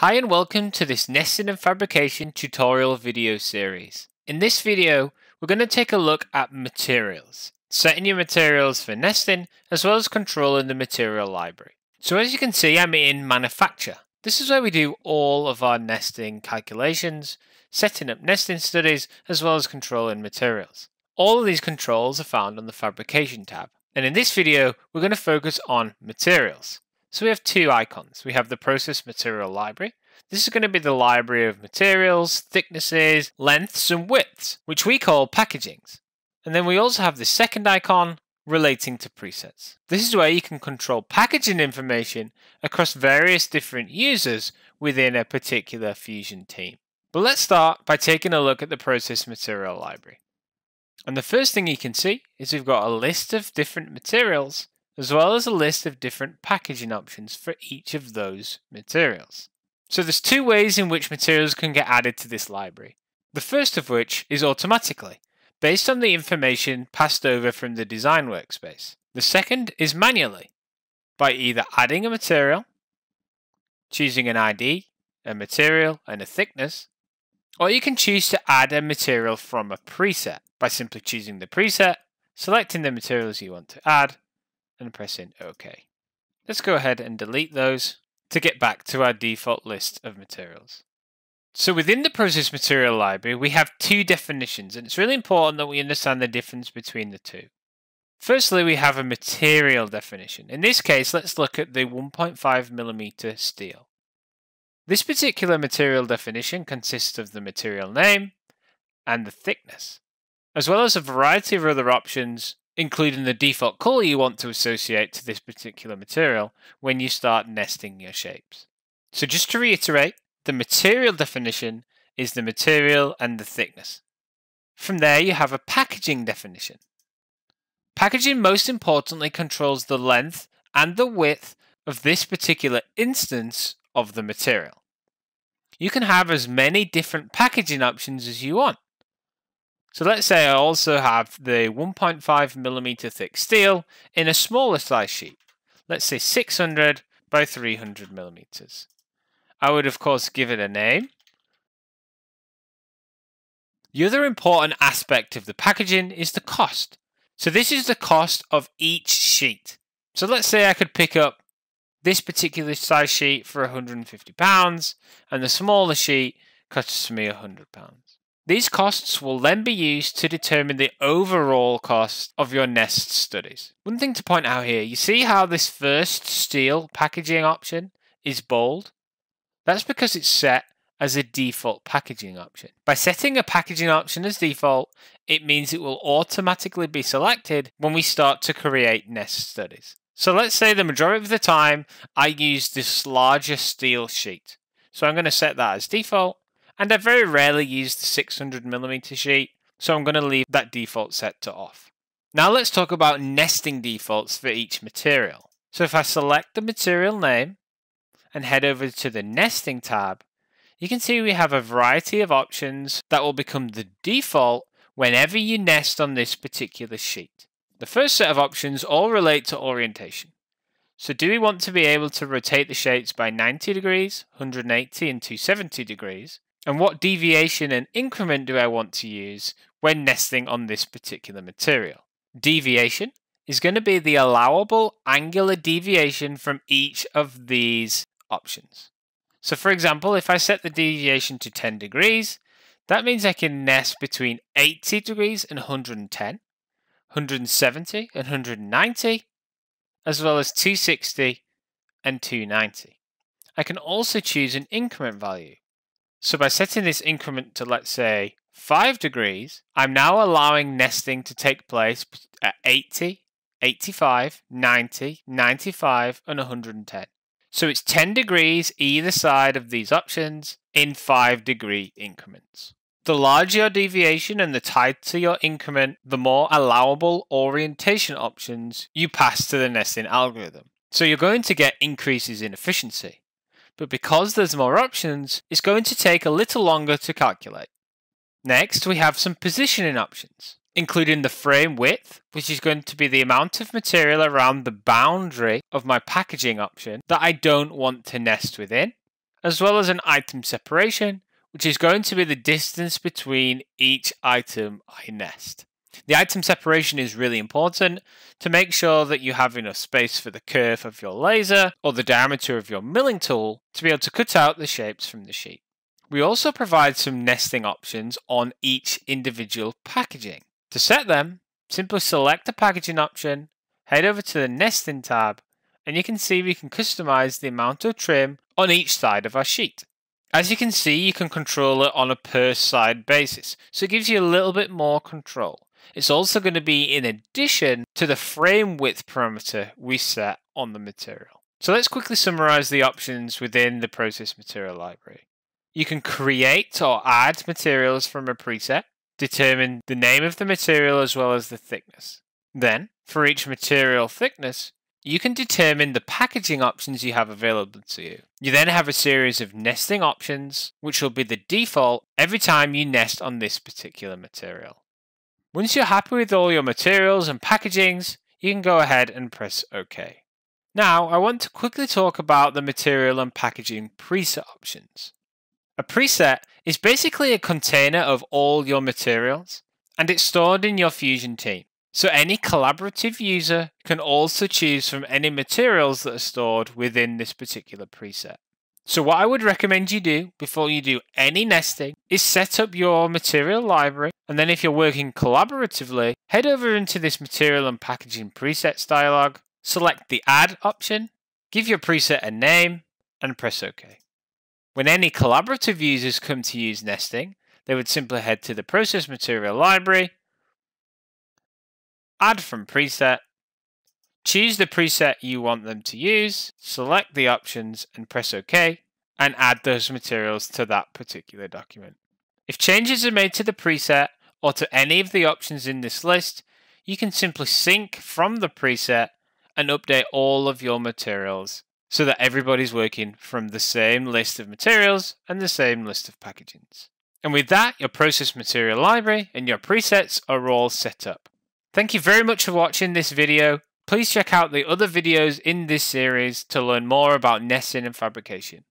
Hi and welcome to this nesting and fabrication tutorial video series. In this video, we're going to take a look at materials, setting your materials for nesting, as well as controlling the material library. So as you can see, I'm in manufacture. This is where we do all of our nesting calculations, setting up nesting studies, as well as controlling materials. All of these controls are found on the fabrication tab. And in this video, we're going to focus on materials. So we have two icons. We have the process material library. This is going to be the library of materials, thicknesses, lengths, and widths, which we call packagings. And then we also have the second icon relating to presets. This is where you can control packaging information across various different users within a particular Fusion team. But let's start by taking a look at the process material library. And the first thing you can see is we've got a list of different materials as well as a list of different packaging options for each of those materials. So there's two ways in which materials can get added to this library. The first of which is automatically, based on the information passed over from the design workspace. The second is manually, by either adding a material, choosing an ID, a material, and a thickness, or you can choose to add a material from a preset by simply choosing the preset, selecting the materials you want to add, and pressing OK. Let's go ahead and delete those to get back to our default list of materials. So within the process material library, we have two definitions, and it's really important that we understand the difference between the two. Firstly, we have a material definition. In this case, let's look at the 1.5 millimeter steel. This particular material definition consists of the material name and the thickness, as well as a variety of other options including the default color you want to associate to this particular material when you start nesting your shapes. So just to reiterate, the material definition is the material and the thickness. From there, you have a packaging definition. Packaging most importantly controls the length and the width of this particular instance of the material. You can have as many different packaging options as you want. So let's say I also have the 1.5 millimeter thick steel in a smaller size sheet. Let's say 600 by 300 millimeters. I would of course give it a name. The other important aspect of the packaging is the cost. So this is the cost of each sheet. So let's say I could pick up this particular size sheet for 150 pounds and the smaller sheet costs me 100 pounds. These costs will then be used to determine the overall cost of your nest studies. One thing to point out here, you see how this first steel packaging option is bold? That's because it's set as a default packaging option. By setting a packaging option as default, it means it will automatically be selected when we start to create nest studies. So let's say the majority of the time I use this larger steel sheet. So I'm going to set that as default and I very rarely use the 600mm sheet, so I'm going to leave that default set to off. Now let's talk about nesting defaults for each material. So if I select the material name and head over to the nesting tab, you can see we have a variety of options that will become the default whenever you nest on this particular sheet. The first set of options all relate to orientation. So do we want to be able to rotate the shapes by 90 degrees, 180 and 270 degrees? and what deviation and increment do I want to use when nesting on this particular material. Deviation is going to be the allowable angular deviation from each of these options. So for example, if I set the deviation to 10 degrees, that means I can nest between 80 degrees and 110, 170 and 190, as well as 260 and 290. I can also choose an increment value. So by setting this increment to, let's say, 5 degrees, I'm now allowing nesting to take place at 80, 85, 90, 95, and 110. So it's 10 degrees either side of these options in 5 degree increments. The larger your deviation and the tighter your increment, the more allowable orientation options you pass to the nesting algorithm. So you're going to get increases in efficiency but because there's more options, it's going to take a little longer to calculate. Next, we have some positioning options, including the frame width, which is going to be the amount of material around the boundary of my packaging option that I don't want to nest within, as well as an item separation, which is going to be the distance between each item I nest. The item separation is really important to make sure that you have enough space for the curve of your laser or the diameter of your milling tool to be able to cut out the shapes from the sheet. We also provide some nesting options on each individual packaging. To set them, simply select the packaging option, head over to the nesting tab, and you can see we can customize the amount of trim on each side of our sheet. As you can see, you can control it on a per side basis, so it gives you a little bit more control. It's also going to be in addition to the frame width parameter we set on the material. So let's quickly summarize the options within the process material library. You can create or add materials from a preset, determine the name of the material as well as the thickness. Then, for each material thickness, you can determine the packaging options you have available to you. You then have a series of nesting options, which will be the default every time you nest on this particular material. Once you're happy with all your materials and packagings, you can go ahead and press OK. Now, I want to quickly talk about the material and packaging preset options. A preset is basically a container of all your materials, and it's stored in your Fusion team. So any collaborative user can also choose from any materials that are stored within this particular preset. So what I would recommend you do before you do any nesting is set up your material library and then if you're working collaboratively, head over into this material and packaging presets dialog, select the add option, give your preset a name and press OK. When any collaborative users come to use nesting, they would simply head to the process material library, add from preset Choose the preset you want them to use, select the options and press OK, and add those materials to that particular document. If changes are made to the preset or to any of the options in this list, you can simply sync from the preset and update all of your materials so that everybody's working from the same list of materials and the same list of packagings. And with that, your process material library and your presets are all set up. Thank you very much for watching this video. Please check out the other videos in this series to learn more about nesting and fabrication.